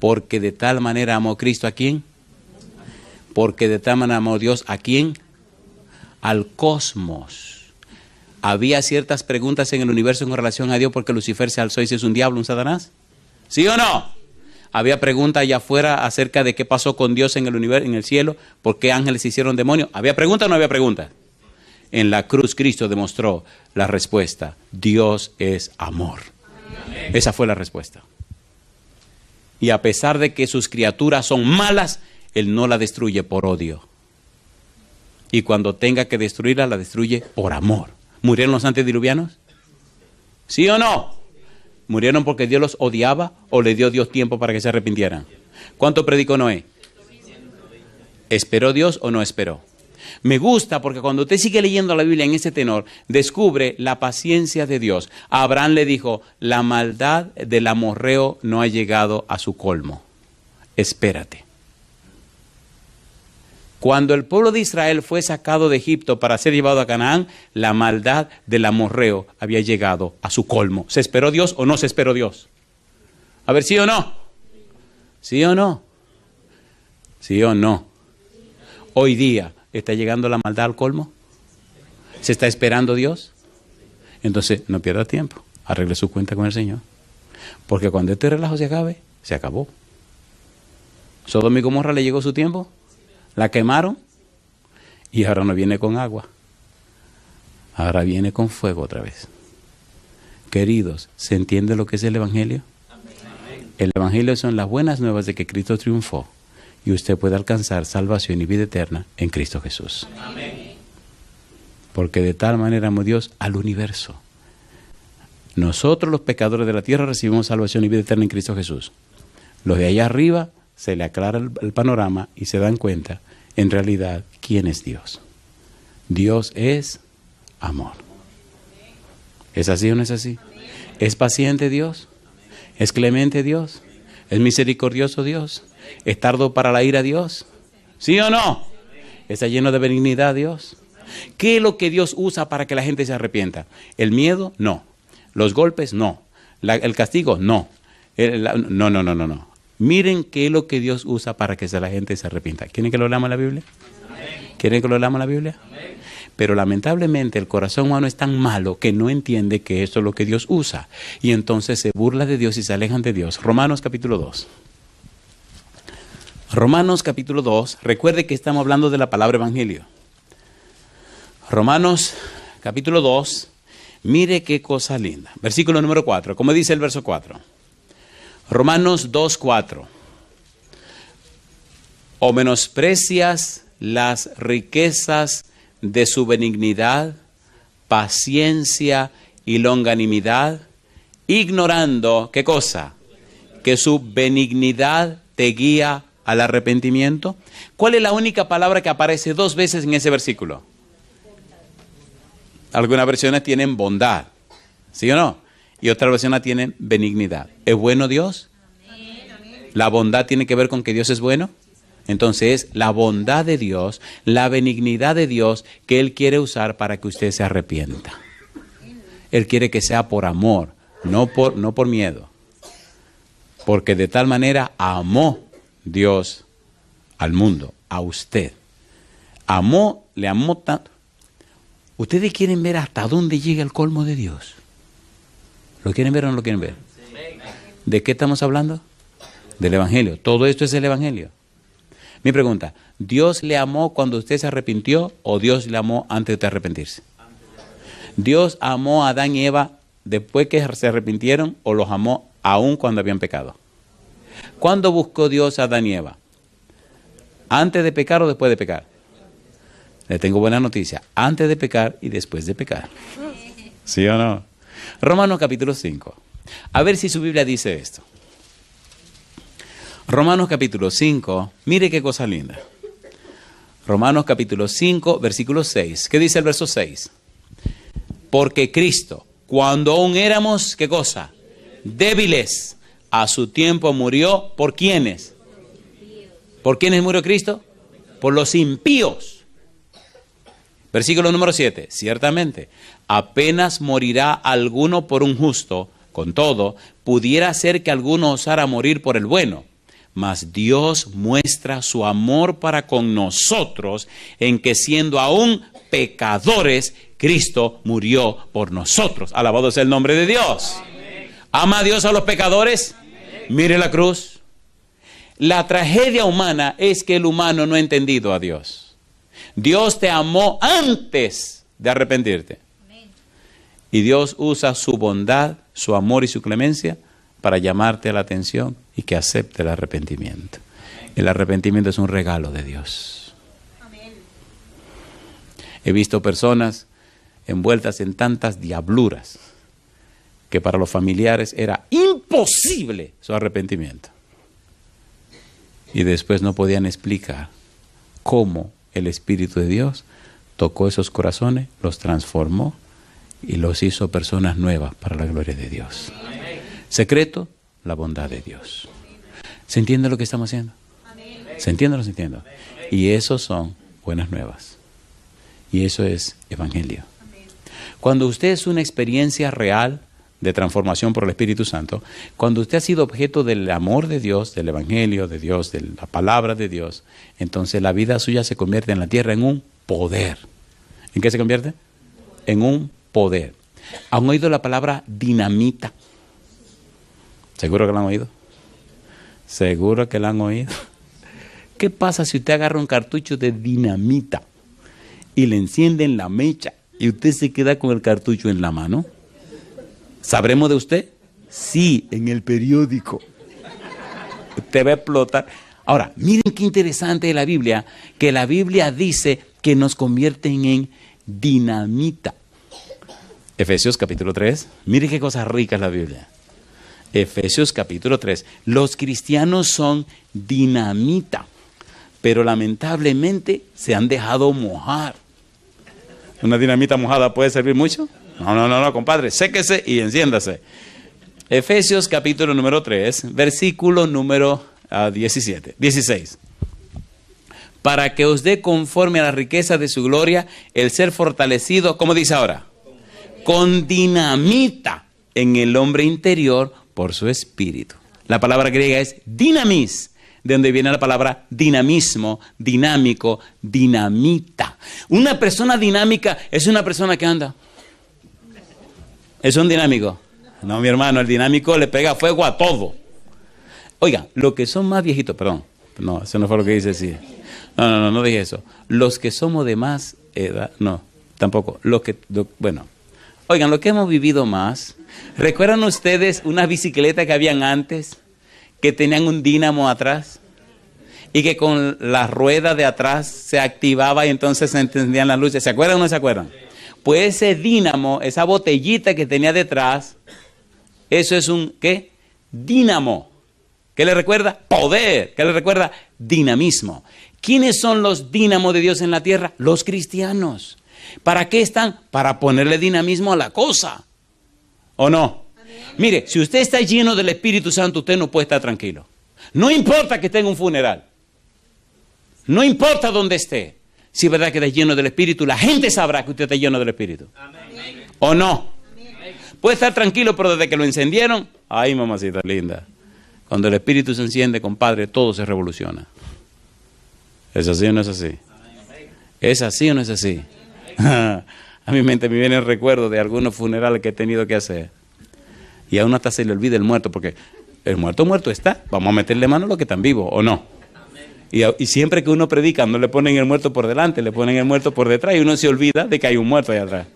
Porque de tal manera amó Cristo a quién? Porque de tal manera amó Dios a quién? Al cosmos. Había ciertas preguntas en el universo en relación a Dios porque Lucifer se alzó y se es un diablo, un Satanás. ¿Sí o no? Había preguntas allá afuera acerca de qué pasó con Dios en el universo, en el cielo, por qué ángeles se hicieron demonios. ¿Había preguntas o no había preguntas? En la cruz Cristo demostró la respuesta. Dios es amor. Esa fue la respuesta. Y a pesar de que sus criaturas son malas, Él no la destruye por odio. Y cuando tenga que destruirla, la destruye por amor. ¿Murieron los antediluvianos? ¿Sí o no? ¿Murieron porque Dios los odiaba o le dio Dios tiempo para que se arrepintieran? ¿Cuánto predicó Noé? ¿Esperó Dios o no esperó? Me gusta porque cuando usted sigue leyendo la Biblia en ese tenor, descubre la paciencia de Dios. Abraham le dijo, la maldad del amorreo no ha llegado a su colmo. Espérate. Cuando el pueblo de Israel fue sacado de Egipto para ser llevado a Canaán, la maldad del amorreo había llegado a su colmo. ¿Se esperó Dios o no se esperó Dios? A ver, sí o no. Sí o no. Sí o no. Hoy día ¿Está llegando la maldad al colmo? ¿Se está esperando Dios? Entonces, no pierda tiempo. Arregle su cuenta con el Señor. Porque cuando este relajo se acabe, se acabó. Sodom y Gomorra le llegó su tiempo, la quemaron y ahora no viene con agua. Ahora viene con fuego otra vez. Queridos, ¿se entiende lo que es el Evangelio? El Evangelio son las buenas nuevas de que Cristo triunfó y usted puede alcanzar salvación y vida eterna en Cristo Jesús. Amén. Porque de tal manera amó Dios al universo. Nosotros los pecadores de la tierra recibimos salvación y vida eterna en Cristo Jesús. Los de allá arriba se le aclara el panorama y se dan cuenta en realidad quién es Dios. Dios es amor. ¿Es así o no es así? ¿Es paciente Dios? ¿Es clemente Dios? ¿Es misericordioso Dios? ¿Es tardo para la ira Dios? ¿Sí o no? ¿Está lleno de benignidad Dios? ¿Qué es lo que Dios usa para que la gente se arrepienta? ¿El miedo? No. ¿Los golpes? No. ¿El castigo? No. no, no, no, no, no. Miren qué es lo que Dios usa para que la gente se arrepienta. ¿Quieren que lo leamos en la Biblia? ¿Quieren que lo leamos en la Biblia? Pero lamentablemente el corazón humano es tan malo que no entiende que eso es lo que Dios usa. Y entonces se burla de Dios y se alejan de Dios. Romanos capítulo 2. Romanos capítulo 2, recuerde que estamos hablando de la palabra evangelio. Romanos capítulo 2, mire qué cosa linda. Versículo número 4, ¿cómo dice el verso 4. Romanos 2, 4. O menosprecias las riquezas de su benignidad, paciencia y longanimidad, ignorando, ¿qué cosa? Que su benignidad te guía a al arrepentimiento. ¿Cuál es la única palabra que aparece dos veces en ese versículo? Algunas versiones tienen bondad, ¿sí o no? Y otras versiones tienen benignidad. ¿Es bueno Dios? La bondad tiene que ver con que Dios es bueno. Entonces, la bondad de Dios, la benignidad de Dios que Él quiere usar para que usted se arrepienta. Él quiere que sea por amor, no por, no por miedo. Porque de tal manera amó Dios al mundo, a usted. Amó, le amó tanto. Ustedes quieren ver hasta dónde llega el colmo de Dios. ¿Lo quieren ver o no lo quieren ver? ¿De qué estamos hablando? Del Evangelio. Todo esto es el Evangelio. Mi pregunta, ¿Dios le amó cuando usted se arrepintió o Dios le amó antes de arrepentirse? Dios amó a Adán y Eva después que se arrepintieron o los amó aún cuando habían pecado. ¿Cuándo buscó Dios a Adán ¿Antes de pecar o después de pecar? Le tengo buena noticia. Antes de pecar y después de pecar. ¿Sí o no? Romanos capítulo 5. A ver si su Biblia dice esto. Romanos capítulo 5. Mire qué cosa linda. Romanos capítulo 5, versículo 6. ¿Qué dice el verso 6? Porque Cristo, cuando aún éramos, ¿qué cosa? Débiles a su tiempo murió por quiénes? ¿Por quiénes murió Cristo? Por los impíos. Versículo número 7. Ciertamente, apenas morirá alguno por un justo, con todo, pudiera ser que alguno osara morir por el bueno. Mas Dios muestra su amor para con nosotros en que siendo aún pecadores, Cristo murió por nosotros. Alabado sea el nombre de Dios. ¿Ama Dios a los pecadores? Mire la cruz. La tragedia humana es que el humano no ha entendido a Dios. Dios te amó antes de arrepentirte. Y Dios usa su bondad, su amor y su clemencia para llamarte a la atención y que acepte el arrepentimiento. El arrepentimiento es un regalo de Dios. He visto personas envueltas en tantas diabluras que para los familiares era imposible su arrepentimiento. Y después no podían explicar cómo el Espíritu de Dios tocó esos corazones, los transformó y los hizo personas nuevas para la gloria de Dios. Secreto, la bondad de Dios. ¿Se entiende lo que estamos haciendo? ¿Se entiende o no se entiende? Y eso son buenas nuevas. Y eso es evangelio. Cuando usted es una experiencia real, de transformación por el Espíritu Santo, cuando usted ha sido objeto del amor de Dios, del Evangelio de Dios, de la palabra de Dios, entonces la vida suya se convierte en la tierra en un poder. ¿En qué se convierte? En un poder. ¿Han oído la palabra dinamita? ¿Seguro que la han oído? ¿Seguro que la han oído? ¿Qué pasa si usted agarra un cartucho de dinamita y le encienden la mecha y usted se queda con el cartucho en la mano? ¿Sabremos de usted? Sí, en el periódico. Usted va a explotar. Ahora, miren qué interesante de la Biblia, que la Biblia dice que nos convierten en dinamita. Efesios capítulo 3, miren qué rica es la Biblia. Efesios capítulo 3, los cristianos son dinamita, pero lamentablemente se han dejado mojar. ¿Una dinamita mojada puede servir mucho? No, no, no, compadre, séquese y enciéndase. Efesios capítulo número 3, versículo número 17, ah, 16. Para que os dé conforme a la riqueza de su gloria el ser fortalecido, como dice ahora, con dinamita en el hombre interior por su espíritu. La palabra griega es dinamis, de donde viene la palabra dinamismo, dinámico, dinamita. Una persona dinámica es una persona que anda. ¿Es un dinámico? No, mi hermano, el dinámico le pega fuego a todo. Oiga, los que son más viejitos, perdón, no, eso no fue lo que dice, sí. No, no, no, no dije eso. Los que somos de más edad, no, tampoco. Los que, bueno, oigan, lo que hemos vivido más, ¿recuerdan ustedes una bicicleta que habían antes, que tenían un dínamo atrás? Y que con la rueda de atrás se activaba y entonces se encendían las luces. ¿Se acuerdan o no se acuerdan? Pues ese dínamo, esa botellita que tenía detrás, eso es un ¿qué? Dínamo. ¿Qué le recuerda? Poder. ¿Qué le recuerda? Dinamismo. ¿Quiénes son los dínamos de Dios en la tierra? Los cristianos. ¿Para qué están? Para ponerle dinamismo a la cosa. ¿O no? Mire, si usted está lleno del Espíritu Santo, usted no puede estar tranquilo. No importa que tenga un funeral. No importa dónde esté si es verdad que estás lleno del Espíritu, la gente sabrá que usted está lleno del Espíritu. ¿O no? Puede estar tranquilo, pero desde que lo encendieron, ay mamacita linda, cuando el Espíritu se enciende, compadre, todo se revoluciona. ¿Es así o no es así? ¿Es así o no es así? a mi mente me viene el recuerdo de algunos funerales que he tenido que hacer. Y aún hasta se le olvida el muerto, porque el muerto muerto está. Vamos a meterle mano a lo que están vivo, ¿o no? Y, siempre que uno predica, no le ponen el muerto por delante, le ponen el muerto por detrás y uno se olvida de que hay un muerto allá atrás.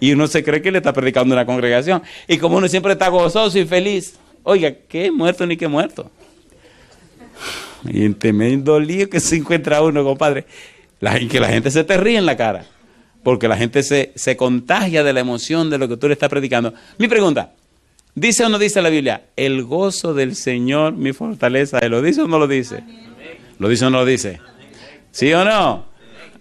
Y uno se cree que le está predicando una congregación. Y como uno siempre está gozoso y feliz, oiga, ¿qué muerto ni qué muerto? Y en tremendo lío que se encuentra uno, compadre. que la gente se te ríe en la cara. Porque la gente se, se contagia de la emoción de lo que tú le estás predicando. Mi pregunta, ¿dice o no dice la Biblia? El gozo del Señor, mi fortaleza, ¿lo dice o no lo dice? ¿Lo dice o no lo dice? ¿Sí o no?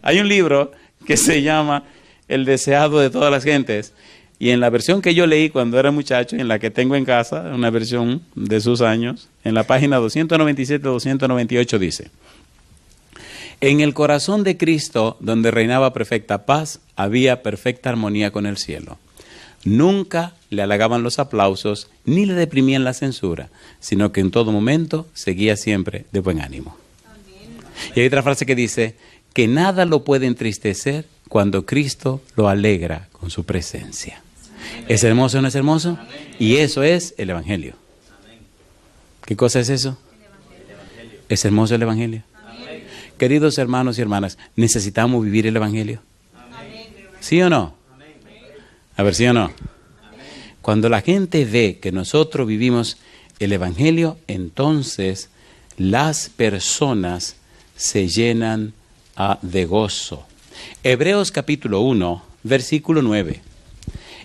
Hay un libro que se llama El deseado de todas las gentes. Y en la versión que yo leí cuando era muchacho, en la que tengo en casa, una versión de sus años, en la página 297-298 dice, en el corazón de Cristo, donde reinaba perfecta paz, había perfecta armonía con el cielo. Nunca le halagaban los aplausos ni le deprimían la censura, sino que en todo momento seguía siempre de buen ánimo. Y hay otra frase que dice, que nada lo puede entristecer cuando Cristo lo alegra con su presencia. ¿Es hermoso o no es hermoso? Y eso es el Evangelio. ¿Qué cosa es eso? ¿Es hermoso el Evangelio? Queridos hermanos y hermanas, ¿necesitamos vivir el Evangelio? ¿Sí o no? A ver, ¿sí o no? Cuando la gente ve que nosotros vivimos el Evangelio, entonces las personas se llenan ah, de gozo. Hebreos capítulo 1, versículo 9.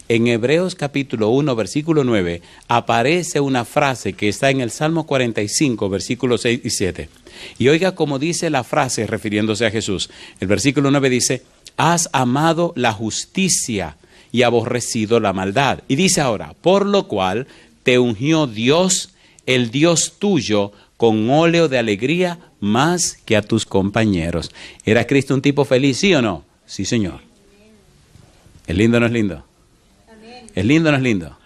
En Hebreos capítulo 1, versículo 9, aparece una frase que está en el Salmo 45, versículos 6 y 7. Y oiga cómo dice la frase refiriéndose a Jesús. El versículo 9 dice, has amado la justicia y aborrecido la maldad. Y dice ahora, por lo cual te ungió Dios, el Dios tuyo, con óleo de alegría más que a tus compañeros. ¿Era Cristo un tipo feliz, sí o no? Sí, Señor. ¿Es lindo o no es lindo? ¿Es lindo o no es lindo?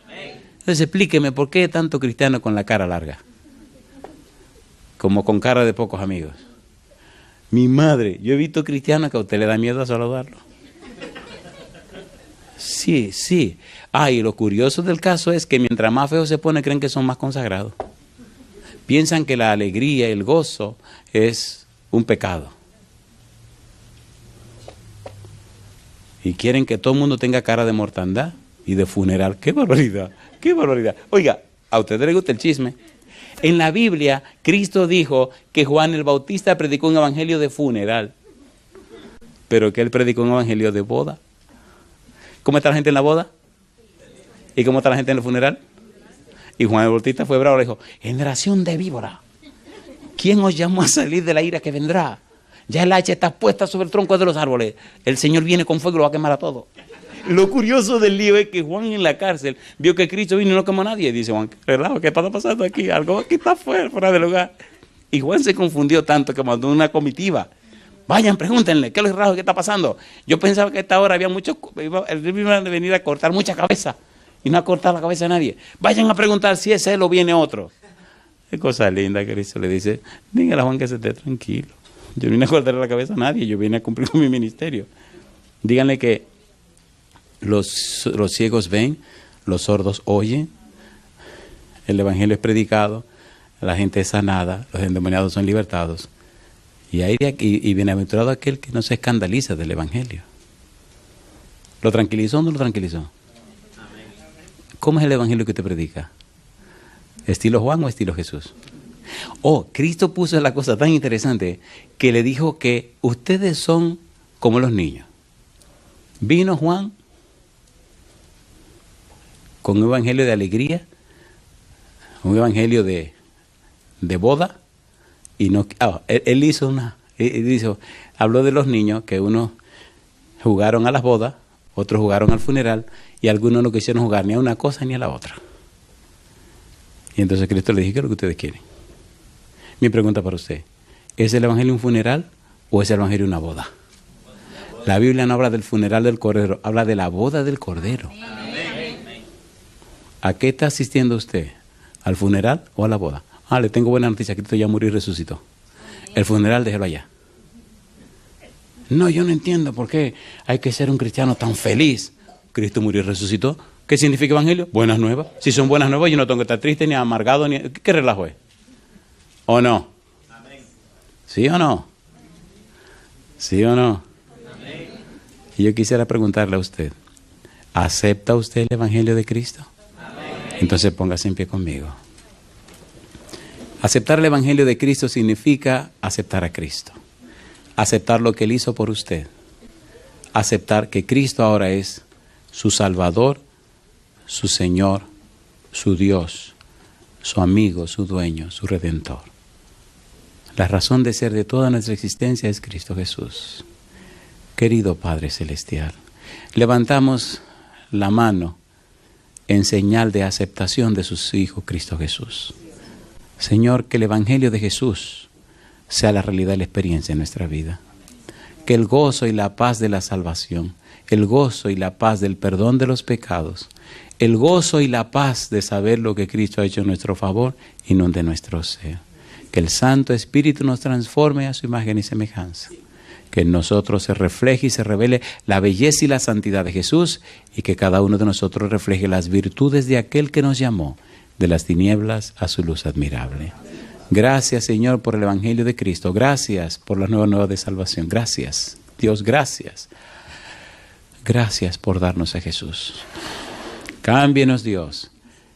Entonces explíqueme por qué tanto cristiano con la cara larga, como con cara de pocos amigos. Mi madre, yo he visto cristianos que a usted le da miedo a saludarlo. Sí, sí. Ah, y lo curioso del caso es que mientras más feo se pone, creen que son más consagrados. Piensan que la alegría, el gozo, es un pecado. Y quieren que todo el mundo tenga cara de mortandad y de funeral. ¡Qué barbaridad! ¡Qué barbaridad! Oiga, a usted le gusta el chisme. En la Biblia, Cristo dijo que Juan el Bautista predicó un evangelio de funeral, pero que él predicó un evangelio de boda. ¿Cómo está la gente en la boda? ¿Y cómo está la gente en el funeral? Y Juan el Bautista fue bravo, le dijo, generación de víbora. ¿quién os llamó a salir de la ira que vendrá? Ya el hacha está puesta sobre el tronco de los árboles. El Señor viene con fuego y lo va a quemar a todos. Lo curioso del lío es que Juan en la cárcel vio que Cristo vino y no quemó a nadie. Dice Juan, ¿Qué está pasando aquí? Algo aquí está fuera, fuera del lugar. Y Juan se confundió tanto que mandó una comitiva. Vayan, pregúntenle, ¿qué es lo que está pasando? Yo pensaba que a esta hora había muchos, él iba a venir a cortar mucha cabeza y no ha cortado la cabeza a nadie. Vayan a preguntar si es él o viene otro. Qué cosa linda que Cristo le dice, dígale a Juan que se esté tranquilo. Yo no vine a cortarle la cabeza a nadie, yo vine a cumplir con mi ministerio. Díganle que los, ciegos ven, los sordos oyen, el evangelio es predicado, la gente es sanada, los endemoniados son libertados. Y, ahí, y, y bienaventurado aquel que no se escandaliza del evangelio. ¿Lo tranquilizó o no lo tranquilizó? ¿Cómo es el evangelio que te predica? ¿Estilo Juan o estilo Jesús? Oh, Cristo puso la cosa tan interesante que le dijo que ustedes son como los niños. Vino Juan con un evangelio de alegría, un evangelio de, de boda, y no, ah, él, hizo una, él hizo, habló de los niños que unos jugaron a las bodas, otros jugaron al funeral, y algunos no quisieron jugar ni a una cosa ni a la otra. Y entonces Cristo le dijo, lo que ustedes quieren? Mi pregunta para usted, ¿es el Evangelio un funeral o es el Evangelio una boda? La Biblia no habla del funeral del Cordero, habla de la boda del Cordero. ¿A qué está asistiendo usted? ¿Al funeral o a la boda? Ah, le tengo buena noticia, Cristo ya murió y resucitó. El funeral, déjelo allá. No, yo no entiendo por qué hay que ser un cristiano tan feliz. Cristo murió y resucitó. ¿Qué significa evangelio? Buenas nuevas. Si son buenas nuevas, yo no tengo que estar triste, ni amargado, ni. ¿Qué relajo es? ¿O no? Amén. ¿Sí o no? sí o no sí o no? Y yo quisiera preguntarle a usted: ¿acepta usted el evangelio de Cristo? Entonces póngase en pie conmigo. Aceptar el evangelio de Cristo significa aceptar a Cristo, aceptar lo que Él hizo por usted, aceptar que Cristo ahora es su Salvador su Señor, su Dios, su amigo, su dueño, su redentor. La razón de ser de toda nuestra existencia es Cristo Jesús. Querido Padre Celestial, levantamos la mano en señal de aceptación de sus hijos, Cristo Jesús. Señor, que el Evangelio de Jesús sea la realidad y la experiencia en nuestra vida. Que el gozo y la paz de la salvación el gozo y la paz del perdón de los pecados, el gozo y la paz de saber lo que Cristo ha hecho en nuestro favor y no de nuestro ser. Que el Santo Espíritu nos transforme a su imagen y semejanza. Que en nosotros se refleje y se revele la belleza y la santidad de Jesús y que cada uno de nosotros refleje las virtudes de aquel que nos llamó de las tinieblas a su luz admirable. Gracias Señor por el Evangelio de Cristo. Gracias por la nueva nueva de salvación. Gracias. Dios, gracias Gracias por darnos a Jesús. Cámbienos Dios,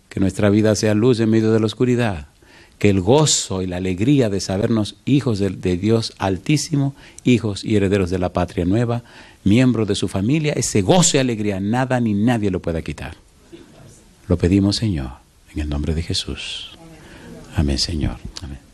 que nuestra vida sea luz en medio de la oscuridad, que el gozo y la alegría de sabernos hijos de, Dios altísimo, hijos y herederos de la patria nueva, miembros de su familia, ese gozo y alegría nada ni nadie lo pueda quitar. Lo pedimos Señor, en el nombre de Jesús. Amén Señor. Amén.